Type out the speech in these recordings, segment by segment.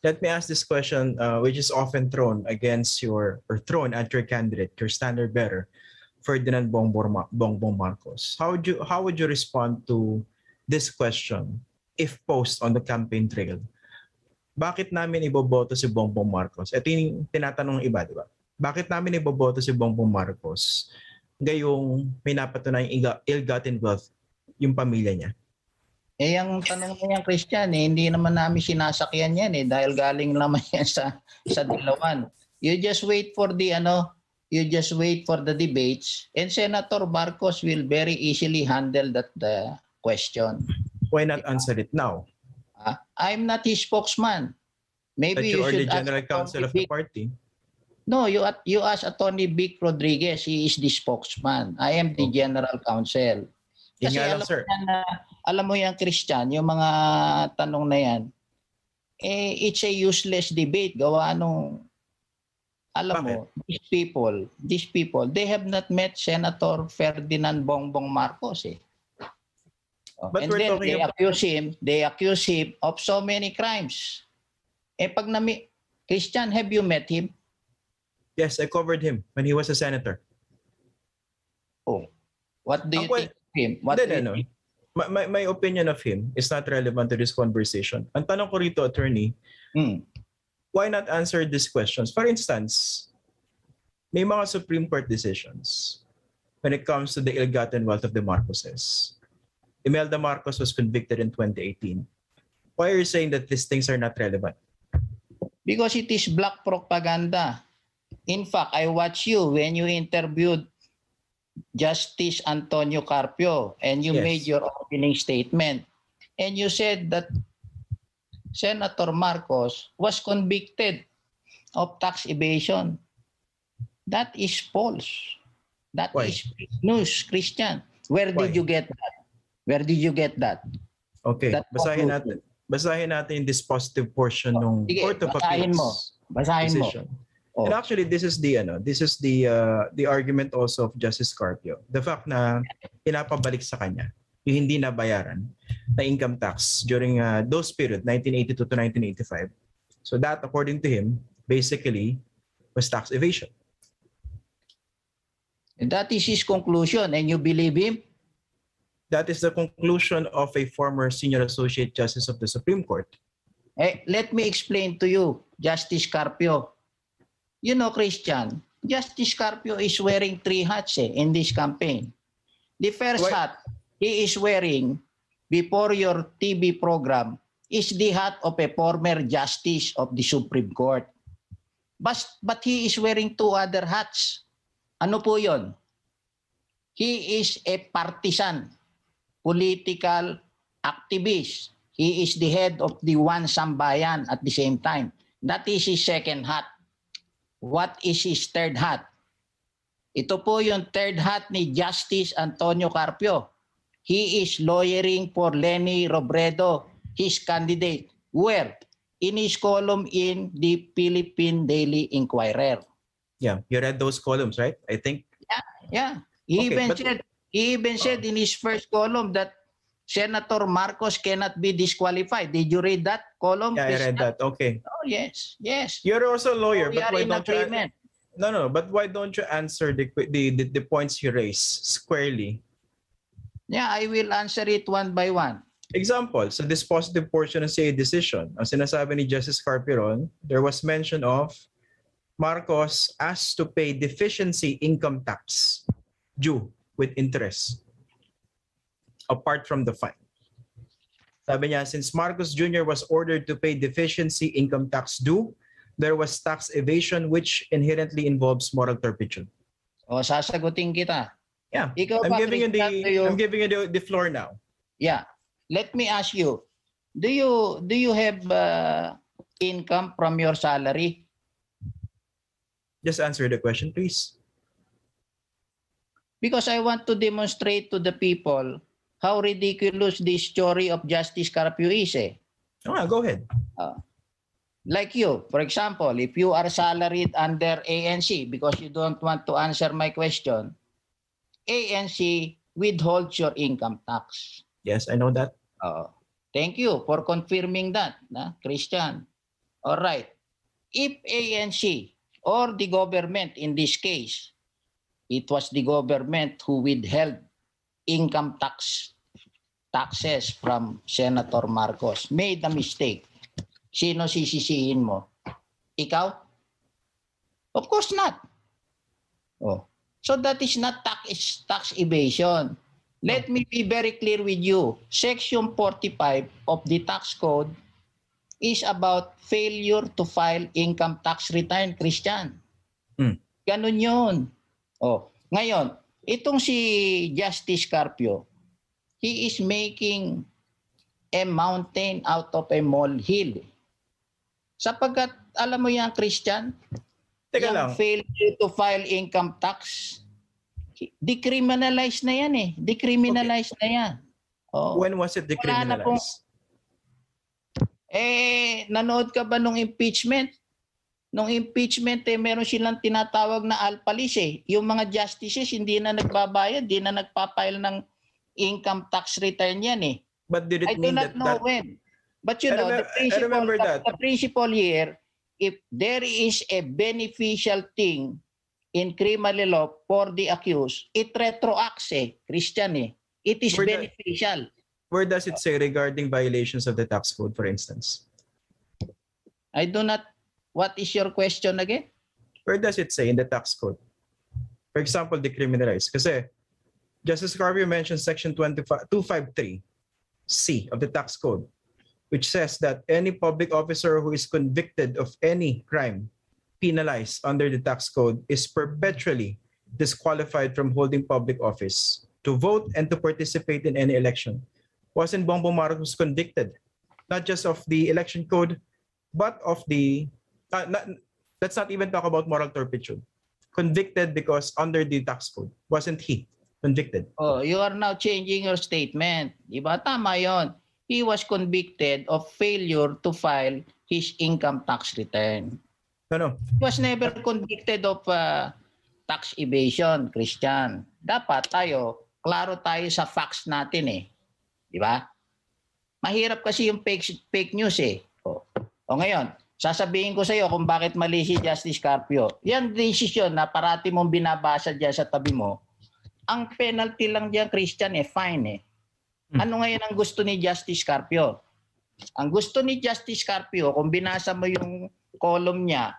Let me ask this question, uh, which is often thrown against your or thrown at your candidate, your standard bearer, Ferdinand Bongbong, Marcos. How would you how would you respond to this question if posed on the campaign trail? Bakit namin iboboto si Bongbong Marcos? Ito yung tinatanong iba, di ba? Bakit namin iboboto si Bongbong Marcos? Gayong may napatunay ill-gotten wealth yung pamilya niya. Eh, yung tanong mo yung Christian, eh, hindi naman namin sinasakyan yan eh, dahil galing naman yan sa, sa Dilawan. You just wait for the, ano, you just wait for the debates and Senator Marcos will very easily handle that uh, question. Why not answer it now? Uh, I'm not his spokesman. Maybe you, you should the General Counsel of the party. No, you you ask Attorney Vic Rodriguez. He is the spokesman. I am the oh. General Counsel. Kasi nga alam, sir. Yan, uh, alam mo yan, Christian, yung mga tanong na yan, eh, it's a useless debate. Gawa nung, alam Bakit? mo, these people, these people, they have not met Senator Ferdinand Bongbong Marcos eh. Oh, and then they accuse him, they accuse him of so many crimes. Eh pag nami, Christian, have you met him? Yes, I covered him when he was a senator. Oh, what do ah, you think? him? What then, no. my, my, my opinion of him is not relevant to this conversation. Ang tanong ko rito, attorney, mm. why not answer these questions? For instance, may mga Supreme Court decisions when it comes to the ill-gotten wealth of the Marcoses. Imelda Marcos was convicted in 2018. Why are you saying that these things are not relevant? Because it is black propaganda. In fact, I watched you when you interviewed Justice Antonio Carpio, and you yes. made your opening statement. And you said that Senator Marcos was convicted of tax evasion. That is false. That Why? is news, Christian. Where Why? did you get that? Where did you get that? Okay, that basahin natin. Basahin natin this positive portion oh, ng Court of Appeals. Basahin mo. Basahin decision. mo. Oh. And actually this is the ano, this is the uh, the argument also of Justice Carpio. The fact na pinapabalik sa kanya yung hindi nabayaran na income tax during uh, those period 1982 to 1985. So that according to him basically was tax evasion. And that is his conclusion and you believe him? That is the conclusion of a former senior associate justice of the Supreme Court. Hey, eh, let me explain to you, Justice Carpio. you know, Christian, Justice Carpio is wearing three hats eh, in this campaign. The first Wait. hat he is wearing before your TV program is the hat of a former justice of the Supreme Court. But, but he is wearing two other hats. Ano po yon? He is a partisan, political activist. He is the head of the One Sambayan at the same time. That is his second hat. What is his third hat? Ito po yung third hat ni Justice Antonio Carpio. He is lawyering for Lenny Robredo, his candidate. Where? In his column in the Philippine Daily Inquirer. Yeah, you read those columns, right? I think. Yeah, yeah. He okay, even but... said he even said oh. in his first column that Senator Marcos cannot be disqualified. Did you read that column? Yeah, I read that. Okay. Oh, yes. Yes. You're also a lawyer. So we are in agreement. You, no, no, but why don't you answer the, the, the, the points you raise squarely? Yeah, I will answer it one by one. Example, so this positive portion of CA decision, as sinasabi ni Justice Carperon, there was mention of Marcos asked to pay deficiency income tax due with interest apart from the fine. Sabi niya, since Marcos Jr. was ordered to pay deficiency income tax due, there was tax evasion which inherently involves moral turpitude. O, sasagutin kita. Yeah. Ikaw I'm, pa, giving you the, I'm giving you the, the floor now. Yeah. Let me ask you, do you do you have uh, income from your salary? Just answer the question, please. Because I want to demonstrate to the people how ridiculous this story of Justice Carpio is eh. Oh, go ahead. Uh, like you, for example, if you are salaried under ANC because you don't want to answer my question, ANC withholds your income tax. Yes, I know that. Uh, thank you for confirming that, na, Christian. All right. If ANC or the government in this case, it was the government who withheld income tax taxes from Senator Marcos. Made a mistake. Sino sisisihin mo? Ikaw? Of course not. Oh. So that is not tax, tax evasion. Let me be very clear with you. Section 45 of the tax code is about failure to file income tax return, Christian. Hmm. Ganun yun. Oh. Ngayon, Itong si Justice Carpio, he is making a mountain out of a molehill. Sapagkat, alam mo yan, Christian, Teka yung lang. failure to file income tax, decriminalize na yan eh. Decriminalize okay. na yan. Oh. When was it decriminalized? Pong, eh, nanood ka ba nung impeachment? nung impeachment eh, meron silang tinatawag na alpalis eh. Yung mga justices hindi na nagbabayad, hindi na nagpapail ng income tax return yan eh. But did it I mean do not that, know that... when. But you I know, remember, the principle, that. The, the principle here, if there is a beneficial thing in criminal law for the accused, it retroacts eh, Christian eh. It is where beneficial. The, where does it say regarding violations of the tax code, for instance? I do not What is your question again? Where does it say in the tax code? For example, decriminalize. Because Justice Carvio mentioned section 253C of the tax code, which says that any public officer who is convicted of any crime penalized under the tax code is perpetually disqualified from holding public office, to vote, and to participate in any election. Wasn't Bongbong Marcos convicted not just of the election code, but of the uh, not, let's not even talk about moral turpitude. Convicted because under the tax code. Wasn't he convicted? Oh, you are now changing your statement. Diba? Tama yon. He was convicted of failure to file his income tax return. No, no. He was never convicted of uh, tax evasion, Christian. Dapat tayo, klaro tayo sa facts natin eh. Di ba? Mahirap kasi yung fake, fake news eh. O, oh. o oh, ngayon, Sasabihin ko sa iyo kung bakit mali si Justice Carpio. Yan decision na parati mong binabasa diyan sa tabi mo. Ang penalty lang diyan Christian eh fine eh. Hmm. Ano ngayon ang gusto ni Justice Carpio? Ang gusto ni Justice Carpio kung binasa mo yung column niya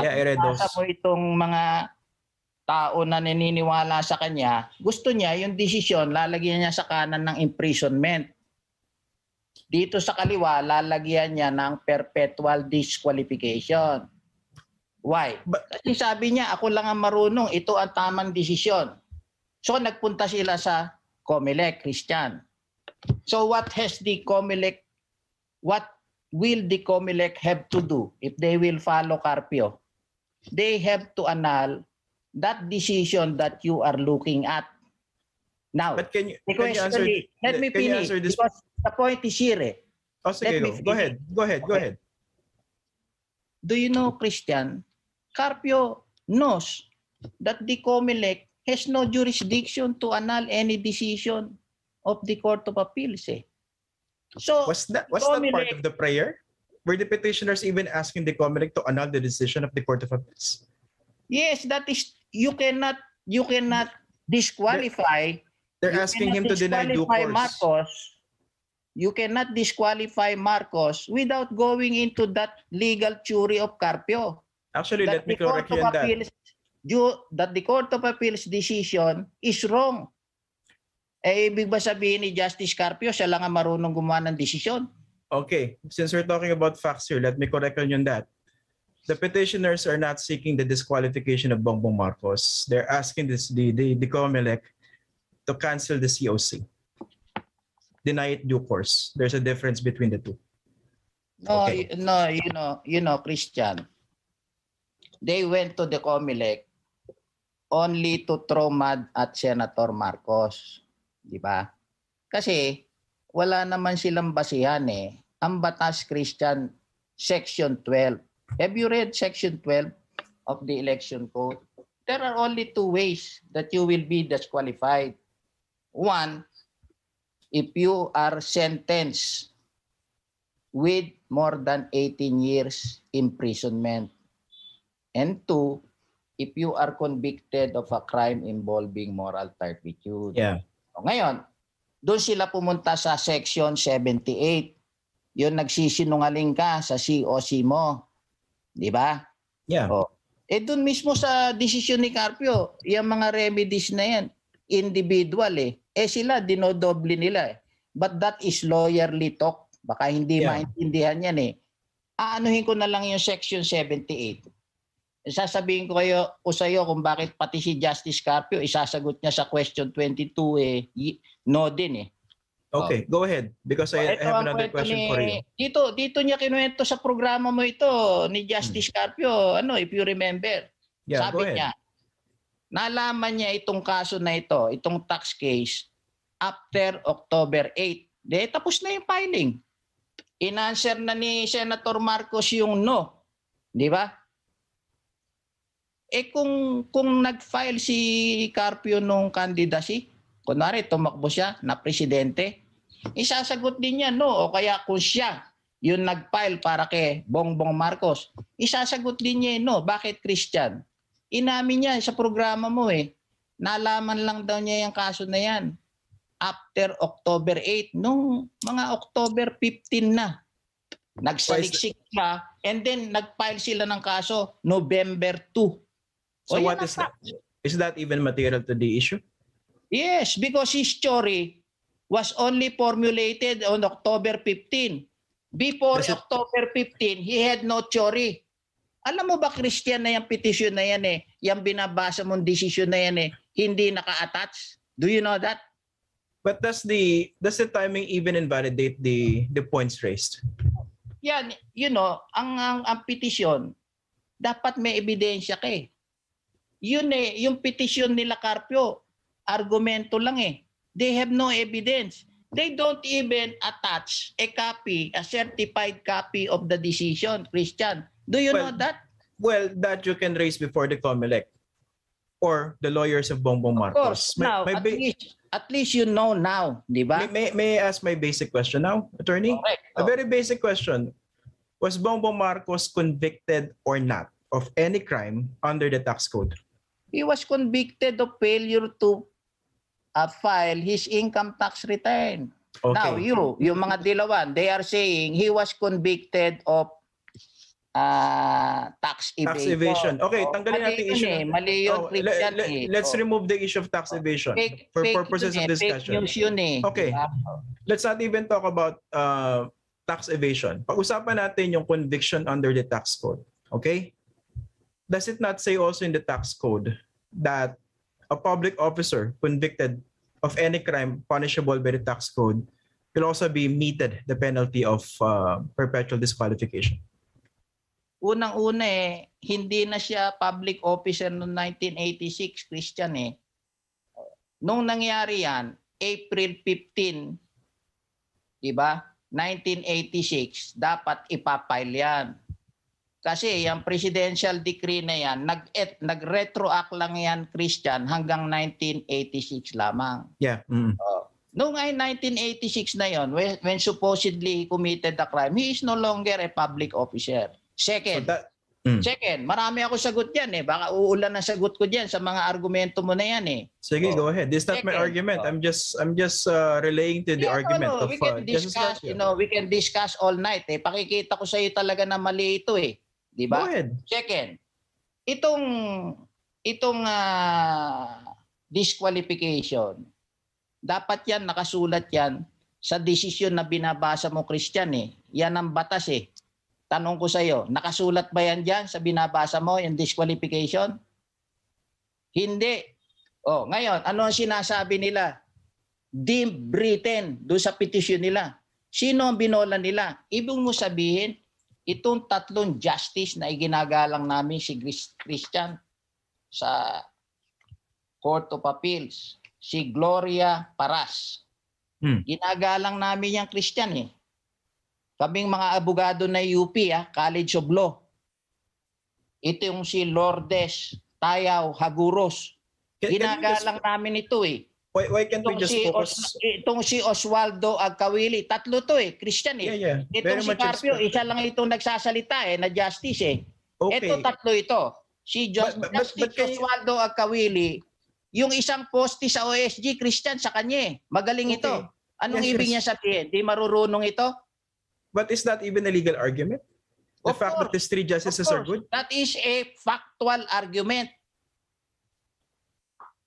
at yeah, binasa mo itong mga tao na naniniwala sa kanya, gusto niya yung desisyon lalagyan niya sa kanan ng imprisonment dito sa kaliwa, lalagyan niya ng perpetual disqualification. Why? Kasi sabi niya, ako lang ang marunong, ito ang tamang desisyon. So nagpunta sila sa COMELEC, Christian. So what has the COMELEC, what will the COMELEC have to do if they will follow Carpio? They have to annul that decision that you are looking at. Now, but can you, can you answer, let me finish. Because the point is here eh. Oh, sige, Let go. go ahead. Go ahead, okay. go ahead. Do you know, Christian, Carpio knows that the COMELEC has no jurisdiction to annul any decision of the Court of Appeals. Eh. So, was that, was COMELEC, that part of the prayer? Were the petitioners even asking the COMELEC to annul the decision of the Court of Appeals? Yes, that is, you cannot, you cannot disqualify. They're, they're asking him to deny due course. Marcos you cannot disqualify Marcos without going into that legal theory of Carpio. Actually, that let me correct you on that. you, that the Court of Appeals decision is wrong. Eh, ibig ba sabihin ni Justice Carpio, siya lang ang marunong gumawa ng desisyon? Okay, since we're talking about facts here, let me correct you on that. The petitioners are not seeking the disqualification of Bongbong Marcos. They're asking this, the, the, the COMELEC to cancel the COC deny it due course. There's a difference between the two. No, okay. no, you know, you know, Christian. They went to the COMELEC only to throw mud at Senator Marcos, di ba? Kasi wala naman silang basihan eh. Ang batas Christian Section 12. Have you read Section 12 of the Election Code? There are only two ways that you will be disqualified. One, if you are sentenced with more than 18 years imprisonment. And two, if you are convicted of a crime involving moral turpitude. Yeah. So ngayon, doon sila pumunta sa section 78. Yung nagsisinungaling ka sa COC mo. Di ba? Yeah. O, oh. eh doon mismo sa decision ni Carpio, yung mga remedies na yan, individual eh. Eh sila dinodoble nila eh. But that is lawyerly talk. Baka hindi yeah. maintindihan yan eh. Aanuhin ko na lang yung section 78. Sasabihin ko kayo o sa'yo kung bakit pati si Justice Carpio isasagot niya sa question 22 eh. No din eh. Okay, go ahead because I, I have another question ni, for you. Dito, dito niya kinuwento sa programa mo ito ni Justice hmm. Carpio, ano, if you remember. Yeah, Sabi niya, Nalaman niya itong kaso na ito, itong tax case, after October 8. De, tapos na yung filing. Inanswer na ni Senator Marcos yung no. Di ba? Eh kung, kung nag-file si Carpio nung candidacy, kunwari tumakbo siya na presidente, isasagot din niya no. O kaya kung siya yung nag-file para kay Bongbong Marcos, isasagot din niya eh no. Bakit Christian? Inamin niya sa programa mo eh. Nalaman lang daw niya yung kaso na yan after October 8 nung mga October 15 na. Nagsaliksik siya and then nagfile sila ng kaso November 2. So what is that? Is that even material to the issue? Yes, because his story was only formulated on October 15. Before October 15, he had no theory. Alam mo ba, Christian, na yung petition na yan eh, yung binabasa mong decision na yan eh, hindi naka-attach? Do you know that? But does the does the timing even invalidate the the points raised? Yan, you know, ang ang, ang petition dapat may ebidensya ka eh. Yun eh, yung petition nila Carpio, argumento lang eh. They have no evidence. They don't even attach a copy, a certified copy of the decision, Christian. Do you well, know that? Well, that you can raise before the COMELEC or the lawyers of Bongbong Marcos. Of course, may, now, may at, least, at least you know now, di ba? May, may, may I ask my basic question now, attorney? Correct. A oh. very basic question. Was Bongbong Marcos convicted or not of any crime under the tax code? He was convicted of failure to uh, file his income tax return. Okay. Now, you, yung mga dilawan, they are saying he was convicted of uh, tax evasion. Tax evasion. Okay, tanggalin mali natin issue. Eh. Mali yun, oh, let, eh. Let's oh. remove the issue of tax oh, evasion fake, for fake purposes of eh, discussion. Fake news yun eh. Okay. Let's not even talk about uh, tax evasion. Pag-usapan natin yung conviction under the tax code. Okay? Does it not say also in the tax code that a public officer convicted of any crime punishable by the tax code will also be meted the penalty of uh, perpetual disqualification? unang-una eh, hindi na siya public officer noong 1986, Christian eh. Nung nangyari yan, April 15, di ba? 1986, dapat ipapile yan. Kasi yung presidential decree na yan, nag nag-retroact lang yan, Christian, hanggang 1986 lamang. Yeah. Mm. Uh, oh. noong ay 1986 na yon, when, when supposedly committed the crime, he is no longer a public officer. Second, so that, mm. second, marami ako sagot yan eh. Baka uulan ng sagot ko diyan sa mga argumento mo na yan eh. Sige, so, go oh. ahead. This is not my argument. Ah. I'm just I'm just uh, relaying to the yeah, argument no, no. of we can uh, discuss, you know, we can discuss all night eh. Pakikita ko sa iyo talaga na mali ito eh. 'Di ba? Second, itong itong uh, disqualification dapat yan nakasulat yan sa desisyon na binabasa mo Christian eh. Yan ang batas eh. Tanong ko sa iyo, nakasulat ba yan dyan sa binabasa mo, yung disqualification? Hindi. Oh, ngayon, ano ang sinasabi nila? Deemed Britain, do sa petition nila. Sino ang binola nila? Ibig mo sabihin, itong tatlong justice na iginagalang namin si Christian sa Court of Appeals, si Gloria Paras. Hmm. Ginagalang namin yung Christian eh. Kaming mga abogado na UP, ah, College of Law. Ito yung si Lourdes, Tayaw, Haguros. Can, Ginagalang can namin ito eh. Why, why can't itong we just si focus? Os, itong si Oswaldo Agkawili, tatlo to eh, Christian eh. Yeah, yeah. Itong Very si Carpio, isa lang itong nagsasalita eh, na justice eh. Okay. Ito tatlo ito. Si Just, but, but, Justice but, but, Oswaldo Agkawili, yung isang posti sa OSG, Christian, sa kanya eh. Magaling okay. ito. Anong yes, ibig yes. niya sabihin? Di marurunong ito? But is that even a legal argument? The of fact course. that these three justices are good? That is a factual argument.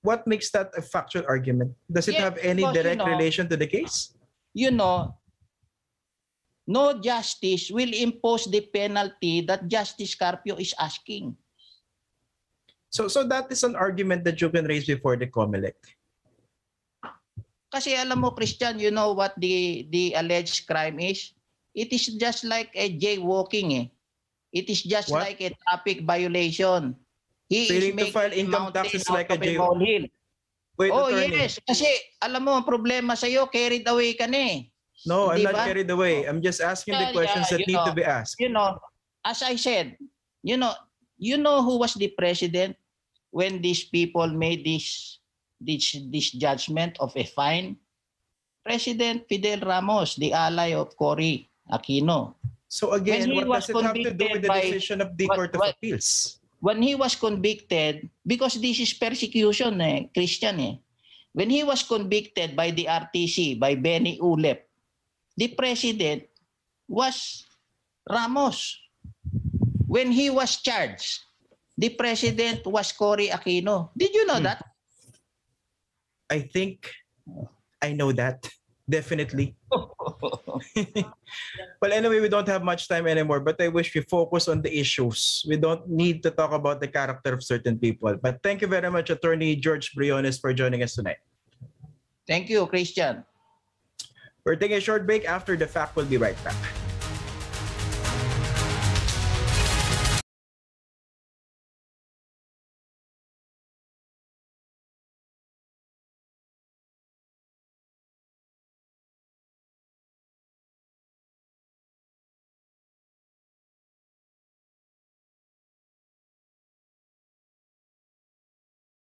What makes that a factual argument? Does it Yes, have any you direct know- relation to the case? you know, no justice will impose the penalty that Justice Carpio is asking. So so that is an argument that you can raise before the COMELEC. Kasi alam mo, Christian, you know what the, the alleged crime is? It is just like a jaywalking eh. It is just What? like a traffic violation. He Failing to file income taxes like a of Wait, Oh, attorney. yes. Kasi alam mo, ang problema sa iyo, carried away ka na eh. No, I'm Di not carried away. I'm just asking the questions yeah, that you need to be asked. You know, as I said, you know, you know who was the president when these people made this this this judgment of a fine? President Fidel Ramos, the ally of Cory. Aquino. So again, what does it have to do with the by, decision of the what, Court of what, Appeals? When he was convicted, because this is persecution eh, Christian eh. When he was convicted by the RTC, by Benny Ulep, the president was Ramos. When he was charged, the president was Cory Aquino. Did you know hmm. that? I think I know that. Definitely. well, anyway, we don't have much time anymore, but I wish we focus on the issues. We don't need to talk about the character of certain people. But thank you very much, Attorney George Briones, for joining us tonight. Thank you, Christian. We're taking a short break. After the fact, we'll be right back.